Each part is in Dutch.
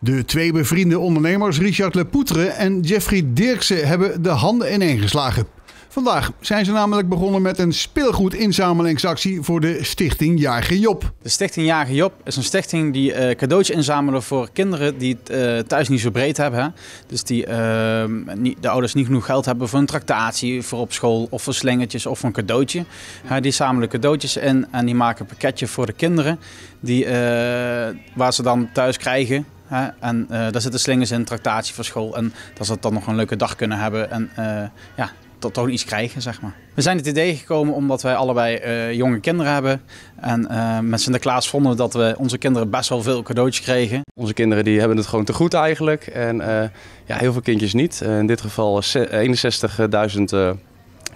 De twee bevriende ondernemers Richard Lepoutre en Jeffrey Dirksen hebben de handen ineengeslagen. Vandaag zijn ze namelijk begonnen met een speelgoedinzamelingsactie voor de Stichting Jarige Job. De Stichting Jarige Job is een stichting die eh, cadeautjes inzamelen voor kinderen die het eh, thuis niet zo breed hebben. Hè? Dus die eh, niet, de ouders niet genoeg geld hebben voor een tractatie, voor op school of voor slingertjes of voor een cadeautje. die zamelen cadeautjes in en die maken een pakketje voor de kinderen die, waar ze dan thuis krijgen en eh, daar zitten slingers in, school En dat ze dan nog een leuke dag kunnen hebben. En uh, ja, tot toch iets krijgen, zeg maar. We zijn het idee gekomen omdat wij allebei eh, jonge kinderen hebben. En uh, met Sinterklaas vonden we dat we onze kinderen best wel veel cadeautjes kregen. Onze kinderen die hebben het gewoon te goed eigenlijk. En ja, heel veel kindjes niet. in dit geval 61.000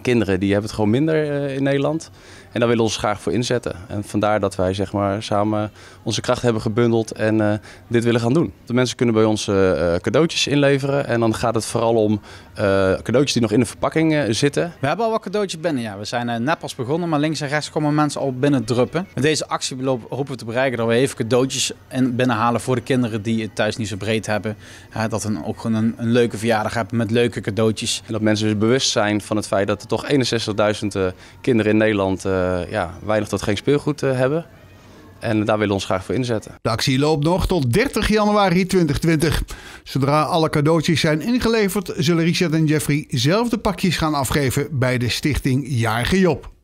kinderen die hebben het gewoon minder eh, in Nederland. En daar willen we ons graag voor inzetten. En vandaar dat wij zeg maar, samen onze kracht hebben gebundeld en eh, dit willen gaan doen. De mensen kunnen bij ons eh, cadeautjes inleveren. En dan gaat het vooral om cadeautjes die nog in de verpakking zitten. We hebben al wat cadeautjes binnen. Ja. We zijn net pas begonnen, maar links en rechts komen mensen al binnen druppen. Met deze actie hopen we te bereiken dat we even cadeautjes binnenhalen voor de kinderen die het thuis niet zo breed hebben. dat we ook gewoon een, een leuke verjaardag hebben met leuke cadeautjes. En dat mensen dus bewust zijn van het feit dat het toch 61.000 eh, kinderen in Nederland eh, ja, weinig tot geen speelgoed eh, hebben. En daar willen we ons graag voor inzetten. De actie loopt nog tot 30 januari 2020. Zodra alle cadeautjes zijn ingeleverd, zullen Richard en Jeffrey zelf de pakjes gaan afgeven bij de stichting Jaar Job.